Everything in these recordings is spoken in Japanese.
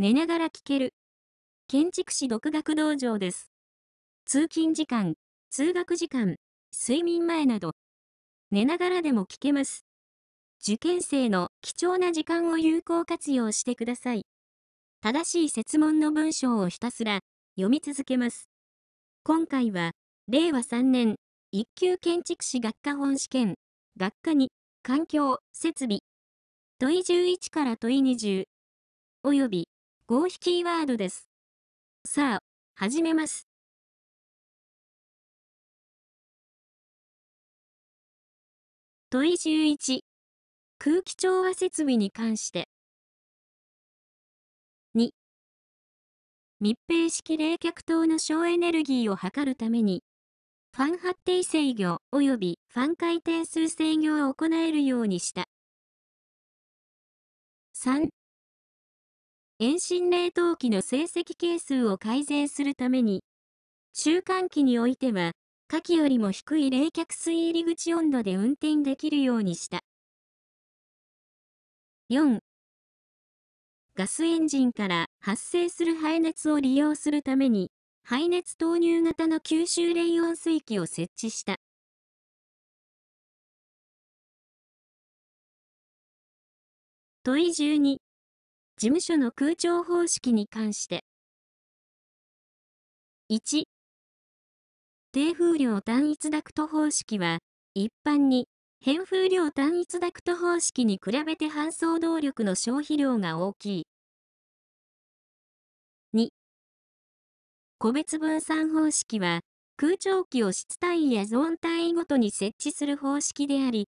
寝ながら聞ける。建築士独学道場です。通勤時間、通学時間、睡眠前など、寝ながらでも聞けます。受験生の貴重な時間を有効活用してください。正しい設問の文章をひたすら読み続けます。今回は、令和3年、一級建築士学科本試験、学科に、環境、設備、問い11から問い20、および合否キーワードです。さあ、始めます。問い11空気調和設備に関して2密閉式冷却灯の省エネルギーを測るためにファン発定制御及びファン回転数制御を行えるようにした3遠心冷凍機の成績係数を改善するために、中間機においては、下記よりも低い冷却水入り口温度で運転できるようにした。4. ガスエンジンから発生する排熱を利用するために、排熱投入型の吸収冷温水器を設置した。問い12事務所の空調方式に関して。1、低風量単一ダクト方式は、一般に、変風量単一ダクト方式に比べて搬送動力の消費量が大きい。2、個別分散方式は、空調機を室単位やゾーン単位ごとに設置する方式であり、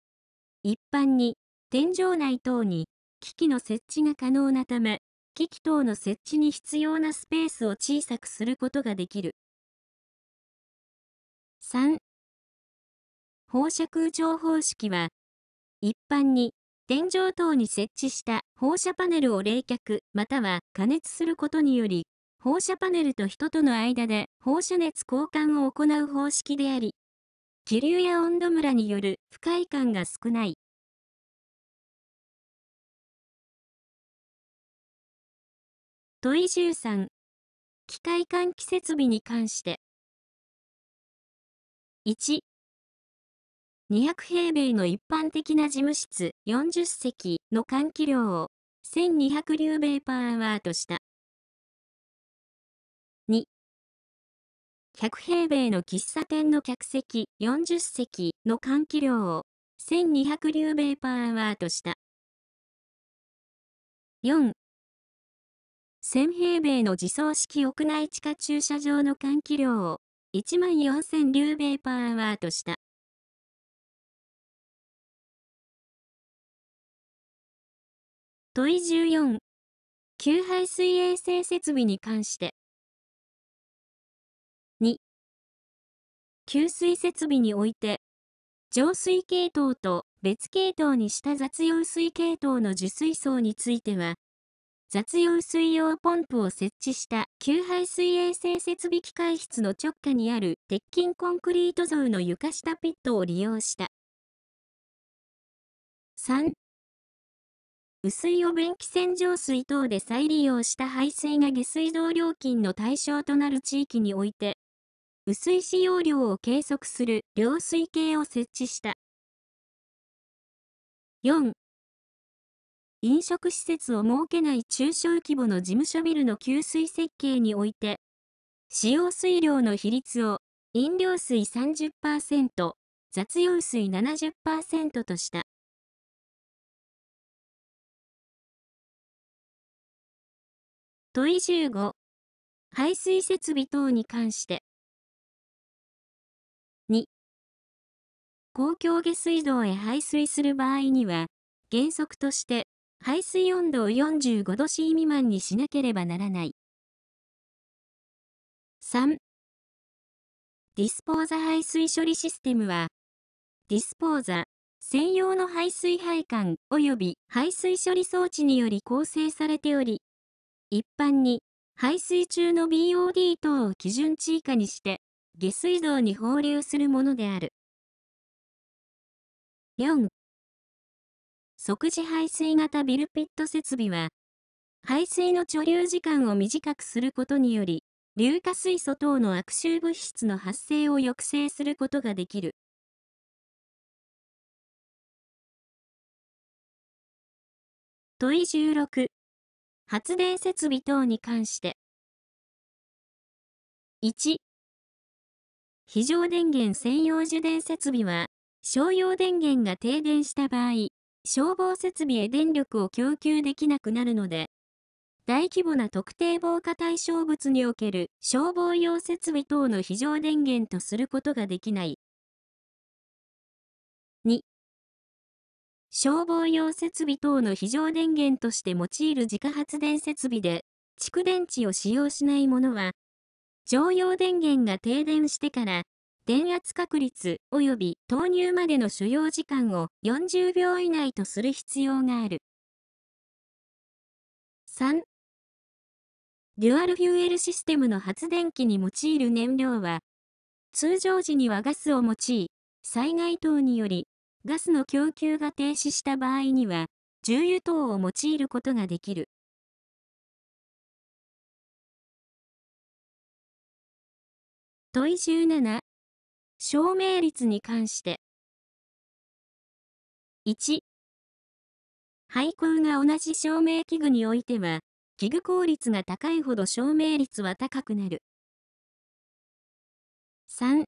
一般に、天井内等に機器の設置が可能なため、機器等の設置に必要なスペースを小さくすることができる。3放射空調方式は、一般に天井等に設置した放射パネルを冷却または加熱することにより、放射パネルと人との間で放射熱交換を行う方式であり、気流や温度ムラによる不快感が少ない。問13機械換気設備に関して1200平米の一般的な事務室40席の換気量を1200流米パーアワーとした2100平米の喫茶店の客席40席の換気量を1200流米パーアワーとした4 1000平米の自走式屋内地下駐車場の換気量を1万4000リューベイパーアワーとした。問い14、給排水衛生設備に関して。2、給水設備において、浄水系統と別系統にした雑用水系統の受水槽については、雑用水用ポンプを設置した給排水衛生設備機械室の直下にある鉄筋コンクリート像の床下ピットを利用した。3雨水を便器洗浄水等で再利用した排水が下水道料金の対象となる地域において、雨水使用量を計測する量水計を設置した。4飲食施設を設けない中小規模の事務所ビルの給水設計において、使用水量の比率を飲料水30%、雑用水70%とした。問い15、排水設備等に関して。2、公共下水道へ排水する場合には、原則として、排水温度を45度 C 未満にしなければならない。3. ディスポーザ排水処理システムは、ディスポーザ、専用の排水配管及び排水処理装置により構成されており、一般に排水中の BOD 等を基準値以下にして、下水道に放流するものである。4. 即時排水型ビルピット設備は、排水の貯留時間を短くすることにより、硫化水素等の悪臭物質の発生を抑制することができる。問い16発電設備等に関して1非常電源専用受電設備は商用電源が停電した場合消防設備へ電力を供給できなくなるので、大規模な特定防火対象物における消防用設備等の非常電源とすることができない。2消防用設備等の非常電源として用いる自家発電設備で蓄電池を使用しないものは常用電源が停電してから電圧確率及び投入までの所要時間を40秒以内とする必要がある。3デュアルフューエルシステムの発電機に用いる燃料は、通常時にはガスを用い、災害等によりガスの供給が停止した場合には、重油等を用いることができる。問い17証明率に関して。1、廃校が同じ照明器具においては、器具効率が高いほど証明率は高くなる。3、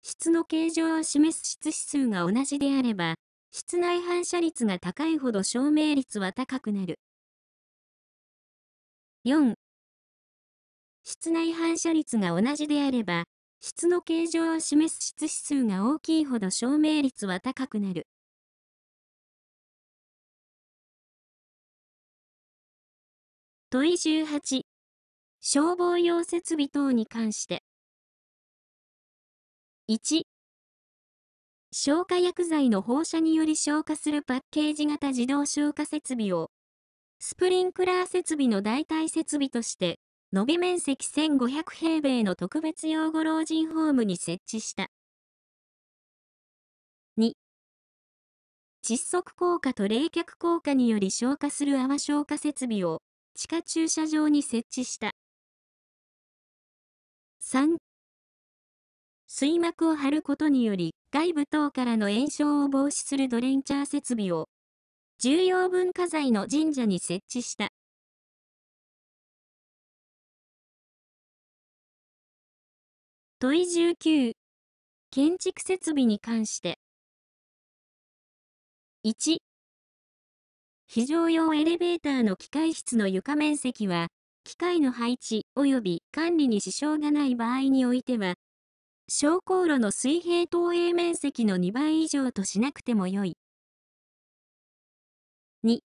質の形状を示す質指数が同じであれば、室内反射率が高いほど証明率は高くなる。4、室内反射率が同じであれば、質の形状を示す質指数が大きいほど証明率は高くなる。問い18消防用設備等に関して1消火薬剤の放射により消火するパッケージ型自動消火設備をスプリンクラー設備の代替設備として延び面積1500平米の特別養護老人ホームに設置した。2窒息効果と冷却効果により消火する泡消火設備を地下駐車場に設置した。3水膜を張ることにより外部等からの炎症を防止するドレンチャー設備を重要文化財の神社に設置した。問い19建築設備に関して1非常用エレベーターの機械室の床面積は機械の配置及び管理に支障がない場合においては昇降路の水平投影面積の2倍以上としなくてもよい2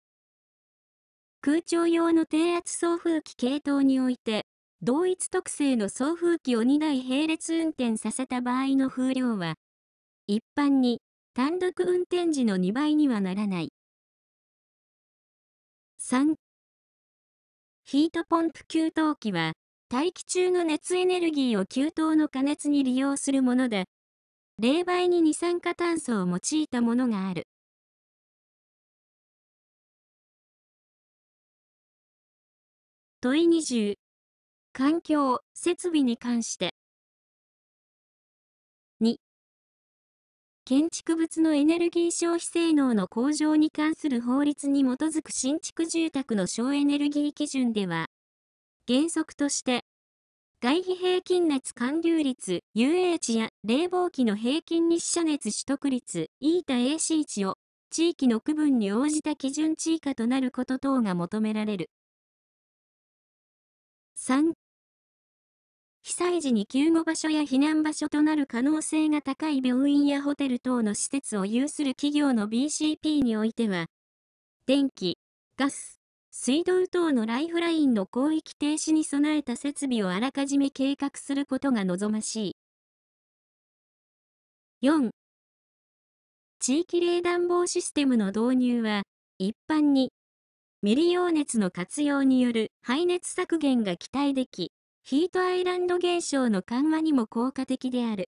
空調用の低圧送風機系統において同一特性の送風機を2台並列運転させた場合の風量は、一般に単独運転時の2倍にはならない。3ヒートポンプ給湯器は、大気中の熱エネルギーを給湯の加熱に利用するもので、冷媒に二酸化炭素を用いたものがある。問い20環境、設備に関して。2建築物のエネルギー消費性能の向上に関する法律に基づく新築住宅の省エネルギー基準では、原則として、外皮平均熱還流率 UH や冷房機の平均日射熱取得率 EAC 値を地域の区分に応じた基準値以下となること等が求められる。3被災時に救護場所や避難場所となる可能性が高い病院やホテル等の施設を有する企業の BCP においては、電気、ガス、水道等のライフラインの広域停止に備えた設備をあらかじめ計画することが望ましい。4. 地域冷暖房システムの導入は、一般に、未利用熱の活用による排熱削減が期待でき、ヒートアイランド現象の緩和にも効果的である。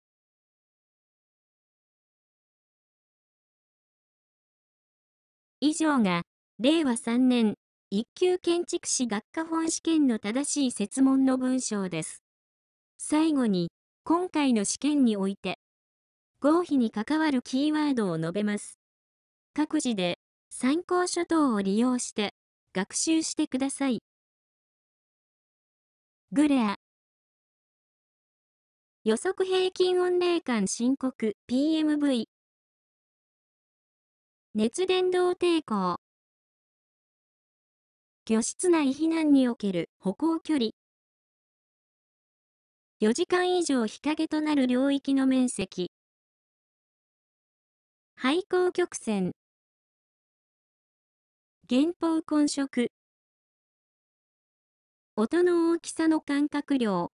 以上が、令和3年、一級建築士学科本試験の正しい設問の文章です。最後に、今回の試験において、合否に関わるキーワードを述べます。各自で参考書等を利用して学習してください。グレア。予測平均温冷感申告 PMV。熱伝導抵抗。居室内避難における歩行距離。4時間以上日陰となる領域の面積。廃校曲線。減法混色。音の大きさの感覚量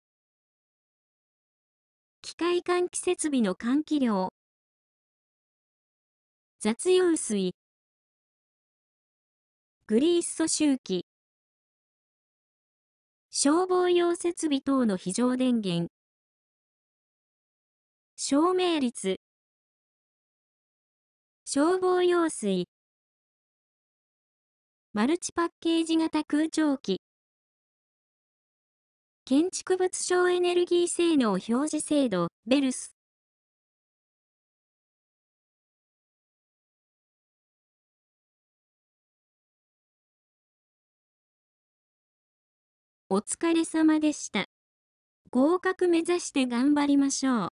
機械換気設備の換気量雑用水グリース素周期消防用設備等の非常電源照明率消防用水マルチパッケージ型空調機建築物省エネルギー性能表示制度、ベルス。お疲れ様でした。合格目指して頑張りましょう。